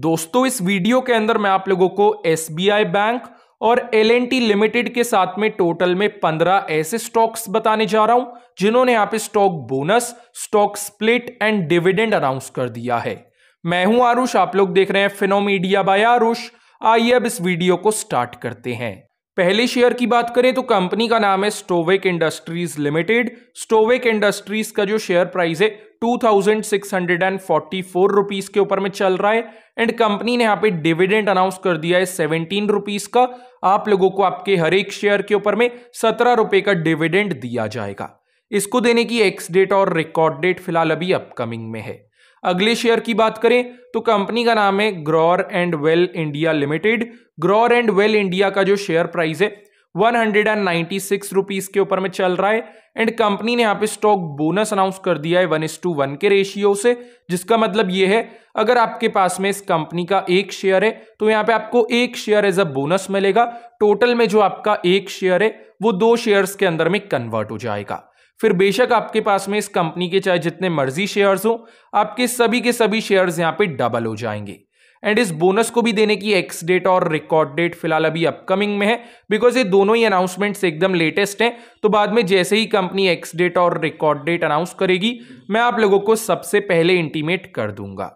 दोस्तों इस वीडियो के अंदर मैं आप लोगों को एस बैंक और एल लिमिटेड के साथ में टोटल में पंद्रह ऐसे स्टॉक्स बताने जा रहा हूं जिन्होंने यहाँ पे stock bonus stock split and dividend announce कर दिया है मैं हूं आरुष आप लोग देख रहे हैं फिनोमीडिया बाय आरुष आइए अब इस वीडियो को स्टार्ट करते हैं पहले शेयर की बात करें तो कंपनी का नाम है Stovec industries limited Stovec industries का जो शेयर प्राइस है two thousand six hundred and forty four rupees के ऊपर में चल रहा है एंड कंपनी ने यहाँ पे डिविडेंड अनाउंस कर दिया है सेवनटीन रुपीज का आप लोगों को आपके हर एक शेयर के ऊपर में सत्रह रुपए का डिविडेंड दिया जाएगा इसको देने की एक्स डेट और रिकॉर्ड डेट फिलहाल अभी अपकमिंग में है अगले शेयर की बात करें तो कंपनी का नाम है Grauer and Weil India limited Grauer and Weil India का जो शेयर प्राइस है one hundred and ninety six rupees के ऊपर में चल रहा है एंड कंपनी ने यहाँ पे स्टॉक बोनस अनाउंस कर दिया है वन इस टू वन के रेशियो से जिसका मतलब ये है अगर आपके पास में इस कंपनी का एक शेयर है तो यहाँ पे आपको एक शेयर एज अ बोनस मिलेगा टोटल में जो आपका एक शेयर है वो दो शेयर्स के अंदर में कन्वर्ट हो जाएगा फिर बेशक आपके पास में इस कंपनी के चाहे जितने मर्जी शेयर्स हो आपके सभी के सभी शेयर्स यहाँ पे डबल हो जाएंगे एंड इस बोनस को भी देने की एक्स डेट और रिकॉर्ड डेट फिलहाल अभी अपकमिंग में है बिकॉज ये दोनों ही अनाउंसमेंट्स एकदम लेटेस्ट हैं तो बाद में जैसे ही कंपनी एक्स डेट और रिकॉर्ड डेट अनाउंस करेगी मैं आप लोगों को सबसे पहले इंटीमेट कर दूंगा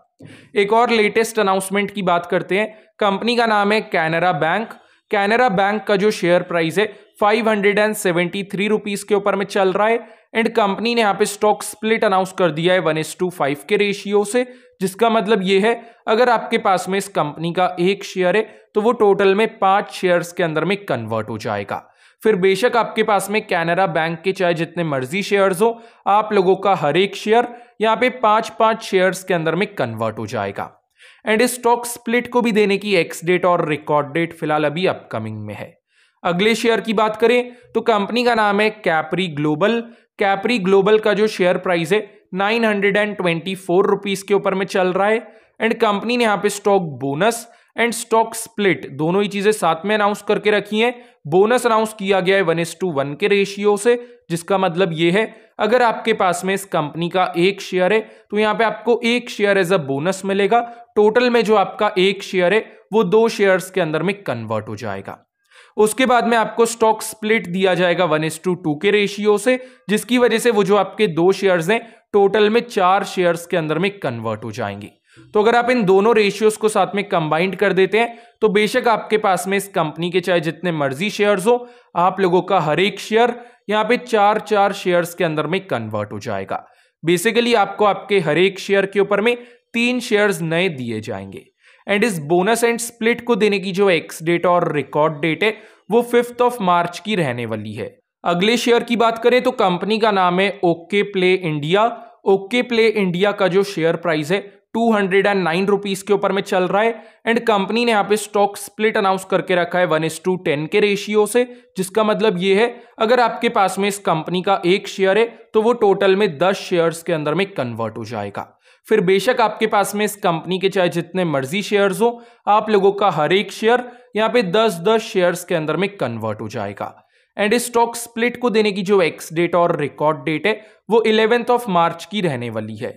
एक और लेटेस्ट अनाउंसमेंट की बात करते हैं कंपनी का नाम है कैनरा बैंक कैनरा बैंक का जो शेयर प्राइस है five hundred and seventy three rupees के ऊपर में चल रहा है एंड कंपनी ने यहाँ पे स्टॉक स्प्लिट अनाउंस कर दिया है वन एस टू फाइव के रेशियो से जिसका मतलब ये है अगर आपके पास में इस कंपनी का एक शेयर है तो वो टोटल में पांच शेयर्स के अंदर में कन्वर्ट हो जाएगा फिर बेशक आपके पास में कैनरा बैंक के चाहे जितने मर्जी शेयर्स हो आप लोगों का हर एक शेयर यहाँ पे पांच पांच शेयर्स के अंदर में कन्वर्ट हो जाएगा एंड स्टॉक स्प्लिट को भी देने की एक्स डेट और रिकॉर्ड डेट फिलहाल अभी अपकमिंग में है अगले शेयर की बात करें तो कंपनी का नाम है कैपरी ग्लोबल कैपरी ग्लोबल का जो शेयर प्राइस है nine hundred and twenty four rupees के ऊपर में चल रहा है एंड कंपनी ने यहाँ पे stock bonus and stock split दोनों ही चीजें साथ में अनाउंस करके रखी हैं बोनस अनाउंस किया गया है वन एस टू वन के रेशियो से जिसका मतलब ये है अगर आपके पास में इस कंपनी का एक शेयर है तो यहाँ पे आपको एक शेयर एज अ बोनस मिलेगा टोटल में जो आपका एक शेयर है वो दो शेयर्स के अंदर में कन्वर्ट हो जाएगा उसके बाद में आपको स्टॉक स्प्लिट दिया जाएगा वन एस टू टू के रेशियो से जिसकी वजह से वो जो आपके दो शेयर्स हैं टोटल में चार शेयर्स के अंदर में कन्वर्ट हो जाएंगे तो अगर आप इन दोनों रेशियोज को साथ में कंबाइंड कर देते हैं तो बेशक आपके पास में इस कंपनी के चाहे जितने मर्जी शेयर्स हो आप लोगों का हर एक शेयर यहाँ पे चार चार शेयर्स के अंदर में कन्वर्ट हो जाएगा बेसिकली आपको आपके हर एक शेयर के ऊपर में तीन शेयर्स नए दिए जाएंगे एंड इस बोनस एंड स्प्लिट को देने की जो एक्स डेट और रिकॉर्ड डेट है वो फिफ्थ ऑफ मार्च की रहने वाली है अगले शेयर की बात करें तो कंपनी का नाम है OK play India OK play India का जो शेयर प्राइस है two hundred and nine rupees के ऊपर में चल रहा है एंड कंपनी ने यहाँ पे स्टॉक स्प्लिट अनाउंस करके रखा है वन इज टू टेन के रेशियो से जिसका मतलब ये है अगर आपके पास में इस कंपनी का एक शेयर है तो वो टोटल में दस शेयर्स के अंदर में कन्वर्ट हो जाएगा फिर बेशक आपके पास में इस कंपनी के चाहे जितने मर्जी शेयर्स हो आप लोगों का हर एक शेयर यहाँ पे दस दस शेयर्स के अंदर में कन्वर्ट हो जाएगा एंड इस स्टॉक स्प्लिट को देने की जो एक्स डेट और रिकॉर्ड डेट है वो इलेवेंथ ऑफ मार्च की रहने वाली है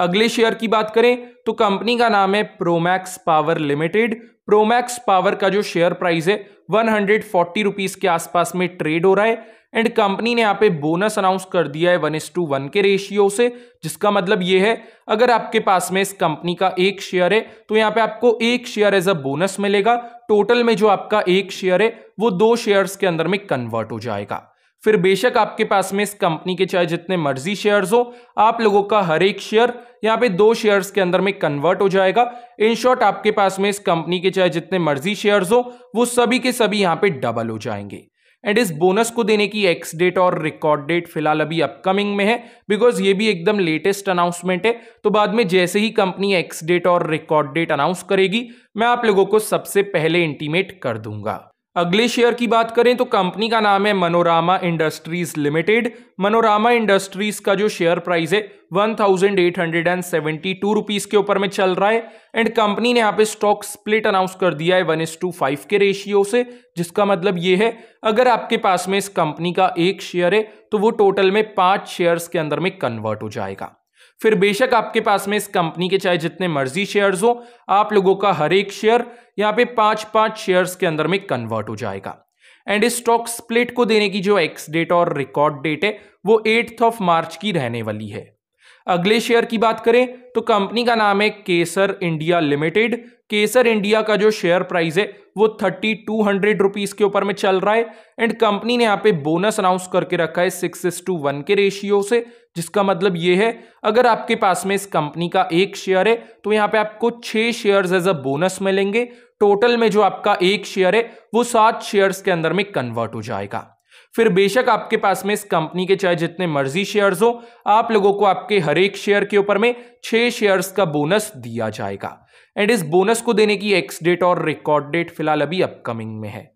अगले शेयर की बात करें तो कंपनी का नाम है Promax power limited Promax power का जो शेयर प्राइस है वन हंड्रेड फोर्टी रुपीज के आसपास में ट्रेड हो रहा है एंड कंपनी ने यहाँ पे बोनस अनाउंस कर दिया है वन एस टू वन के रेशियो से जिसका मतलब ये है अगर आपके पास में इस कंपनी का एक शेयर है तो यहाँ पे आपको एक शेयर एज अ बोनस मिलेगा टोटल में जो आपका एक शेयर है वो दो शेयर्स के अंदर में कन्वर्ट हो जाएगा फिर बेशक आपके पास में इस कंपनी के चाहे जितने मर्जी शेयर्स हो आप लोगों का हर एक शेयर यहाँ पे दो शेयर्स के अंदर में कन्वर्ट हो जाएगा इन शॉर्ट आपके पास में इस कंपनी के चाहे जितने मर्जी शेयर्स हो वो सभी के सभी यहाँ पे डबल हो जाएंगे एंड इस बोनस को देने की एक्स डेट और रिकॉर्ड डेट फिलहाल अभी अपकमिंग में है बिकॉज ये भी एकदम लेटेस्ट अनाउंसमेंट है तो बाद में जैसे ही कंपनी एक्स डेट और रिकॉर्ड डेट अनाउंस करेगी मैं आप लोगों को सबसे पहले इंटीमेट कर दूंगा अगले शेयर की बात करें तो कंपनी का नाम है Manorama industries limited Manorama industries का जो शेयर प्राइस है one thousand eight hundred and seventy two rupees के ऊपर में चल रहा है एंड कंपनी ने यहाँ पे स्टॉक स्प्लिट अनाउंस कर दिया है वन एस टू फाइव के रेशियो से जिसका मतलब ये है अगर आपके पास में इस कंपनी का एक शेयर है तो वो टोटल में पांच शेयर्स के अंदर में कन्वर्ट हो जाएगा फिर बेशक आपके पास में इस कंपनी के चाहे जितने मर्जी शेयर्स हो आप लोगों का हर एक शेयर यहाँ पे पांच पांच शेयर्स के अंदर में कन्वर्ट हो जाएगा एंड इस स्टॉक स्प्लिट को देने की जो एक्स डेट और रिकॉर्ड डेट है वो एट्थ ऑफ मार्च की रहने वाली है अगले शेयर की बात करें तो कंपनी का नाम है Kesar India limited Kesar India का जो शेयर प्राइस है वो थर्टी टू हंड्रेड रुपीज के ऊपर में चल रहा है एंड कंपनी ने यहाँ पे बोनस अनाउंस करके रखा है सिक्स इस टू वन के रेशियो से जिसका मतलब ये है अगर आपके पास में इस कंपनी का एक शेयर है तो यहाँ पे आपको छह शेयर्स एज अ बोनस मिलेंगे टोटल में जो आपका एक शेयर है वो सात शेयर के अंदर में कन्वर्ट हो जाएगा फिर बेशक आपके पास में इस कंपनी के चाहे जितने मर्जी शेयर्स हो आप लोगों को आपके हर एक शेयर के ऊपर में छह शेयर्स का बोनस दिया जाएगा एंड इस बोनस को देने की एक्स डेट और रिकॉर्ड डेट फिलहाल अभी अपकमिंग में है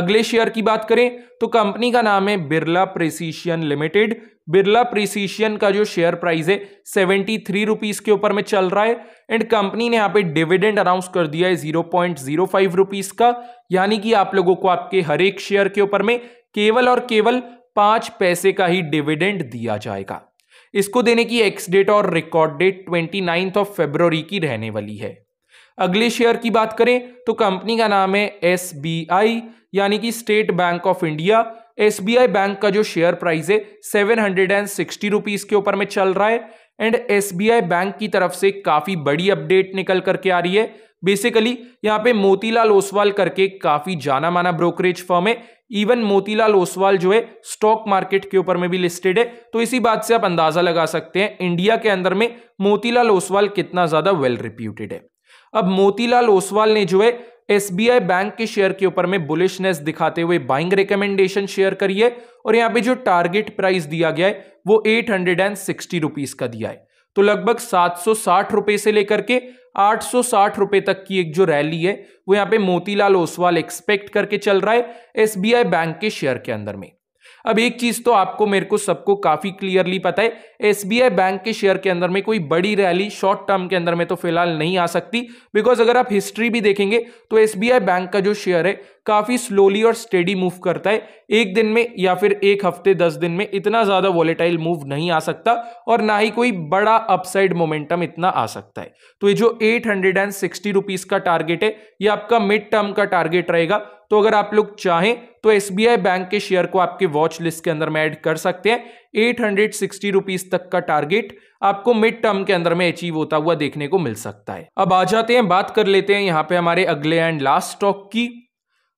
अगले शेयर की बात करें तो कंपनी का नाम है Birla precision limited Birla precision का जो शेयर प्राइस है सेवेंटी थ्री रुपीज के ऊपर में चल रहा है एंड कंपनी ने यहाँ पे डिविडेंड अनाउंस कर दिया है zero point zero five rupees का यानी कि आप लोगों को आपके हर एक शेयर के ऊपर में केवल और केवल पांच पैसे का ही डिविडेंड दिया जाएगा इसको देने की एक्स डेट और record date twenty ninth of February की रहने वाली है अगले शेयर की बात करें तो कंपनी का नाम है एस बी आई यानी कि State Bank of India S B I bank का जो शेयर प्राइस है seven hundred and sixty rupees के ऊपर में चल रहा है and S B I bank की तरफ से काफी बड़ी अपडेट निकल करके आ रही है बेसिकली यहाँ पे मोतीलाल ओसवाल करके काफी जाना माना ब्रोकरेज फर्म है इवन मोतीलाल ओसवाल जो है स्टॉक मार्केट के ऊपर में भी लिस्टेड है तो इसी बात से आप अंदाजा लगा सकते हैं इंडिया के अंदर में मोतीलाल ओसवाल कितना ज्यादा वेल रिप्यूटेड है अब मोतीलाल ओसवाल ने जो है एसबीआई बैंक के शेयर के ऊपर में बुलिशनेस दिखाते हुए बाइंग रिकमेंडेशन शेयर करिए और यहाँ पे जो टारगेट प्राइस दिया गया है वो eight hundred and sixty rupees का दिया है तो लगभग सात सौ साठ रुपए से लेकर के आठ सौ साठ रुपए तक की एक जो रैली है वो यहाँ पे मोतीलाल ओसवाल एक्सपेक्ट करके चल रहा है एसबीआई बैंक के शेयर के अंदर में अब एक चीज तो आपको मेरे को सबको काफी क्लियरली पता है एसबीआई बैंक के शेयर के अंदर में कोई बड़ी रैली शॉर्ट टर्म के अंदर में तो फिलहाल नहीं आ सकती बिकॉज अगर आप हिस्ट्री भी देखेंगे तो एसबीआई बैंक का जो शेयर है काफ़ी स्लोली और स्टेडी मूव करता है एक दिन में या फिर एक हफ्ते दस दिन में इतना ज़्यादा वॉलेटाइल मूव नहीं आ सकता और ना ही कोई बड़ा अपसाइड मोमेंटम इतना आ सकता है तो ये जो eight hundred and sixty rupees का टारगेट है ये आपका मिड टर्म का टारगेट रहेगा तो अगर आप लोग चाहें तो एस बैंक के शेयर को आपके वॉच लिस्ट के अंदर में ऐड कर सकते हैं एट हंड्रेड सिक्सटी रुपीज तक का टारगेट आपको मिड टर्म के अंदर में अचीव होता हुआ देखने को मिल सकता है अब आ जाते हैं बात कर लेते हैं यहाँ पे हमारे अगले एंड लास्ट स्टॉक की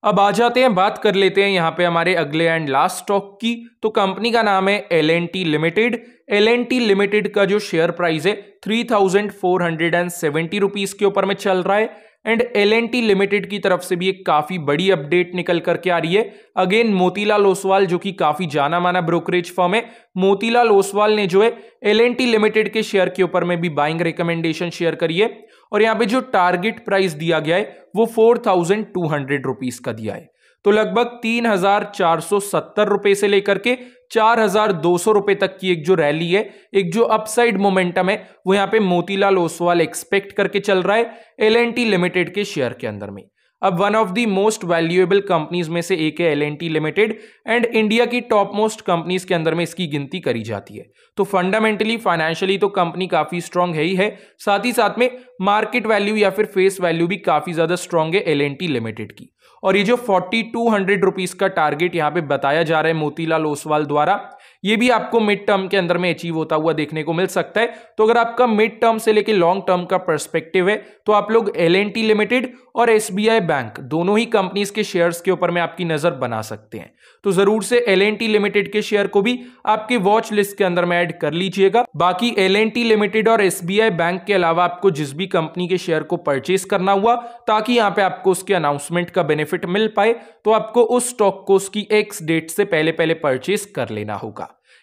अब आ जाते हैं बात कर लेते हैं यहाँ पे हमारे अगले एंड लास्ट स्टॉक की तो कंपनी का नाम है L limited L and T limited का जो शेयर प्राइस है three thousand four hundred and seventy rupees के ऊपर में चल रहा है and L and T limited की तरफ से भी एक काफी बड़ी अपडेट निकल करके आ रही है अगेन मोतीलाल ओसवाल जो कि काफी जाना माना ब्रोकरेज फर्म है मोतीलाल ओसवाल ने जो है एल एन टी लिमिटेड के शेयर के ऊपर में भी बाइंग रिकमेंडेशन शेयर करी है और यहाँ पे जो टारगेट प्राइस दिया गया है वो four thousand two hundred rupees का दिया है तो लगभग तीन हजार चार सौ सत्तर रुपए से लेकर के चार हजार दो सौ रुपए तक की एक जो रैली है एक जो अपसाइड मोमेंटम है वो यहाँ पे मोतीलाल ओसवाल एक्सपेक्ट करके चल रहा है एल लिमिटेड के शेयर के अंदर में अब one of the most valuable companies में से एक है L and T limited and India की टॉप मोस्ट कंपनीज के अंदर में इसकी गिनती करी जाती है तो फंडामेंटली फाइनेंशियली तो कंपनी काफ़ी स्ट्रांग है ही है साथ ही साथ में मार्केट वैल्यू या फिर फेस वैल्यू भी काफ़ी ज़्यादा स्ट्रांग है एल एन टी लिमिटेड की और ये जो फोर्टी टू हंड्रेड रुपीज़ का टारगेट यहाँ पे बताया जा रहा है मोतीलाल ओसवाल द्वारा ये भी आपको मिड टर्म के अंदर में अचीव होता हुआ देखने को मिल सकता है तो अगर आपका मिड टर्म से लेकर लॉन्ग टर्म का परस्पेक्टिव है तो आप लोग एल लिमिटेड और एस बैंक दोनों ही कंपनीज के शेयर्स के ऊपर में आपकी नजर बना सकते हैं तो जरूर से एल लिमिटेड के शेयर को भी आपके वॉच लिस्ट के अंदर में एड कर लीजिएगा बाकी एल लिमिटेड और एस बैंक के अलावा आपको जिस भी कंपनी के शेयर को परचेस करना हुआ ताकि यहाँ पे आपको उसके अनाउंसमेंट का बेनिफिट मिल पाए तो आपको उस स्टॉक को उसकी एक्स डेट से पहले पहले परचेस कर लेना होगा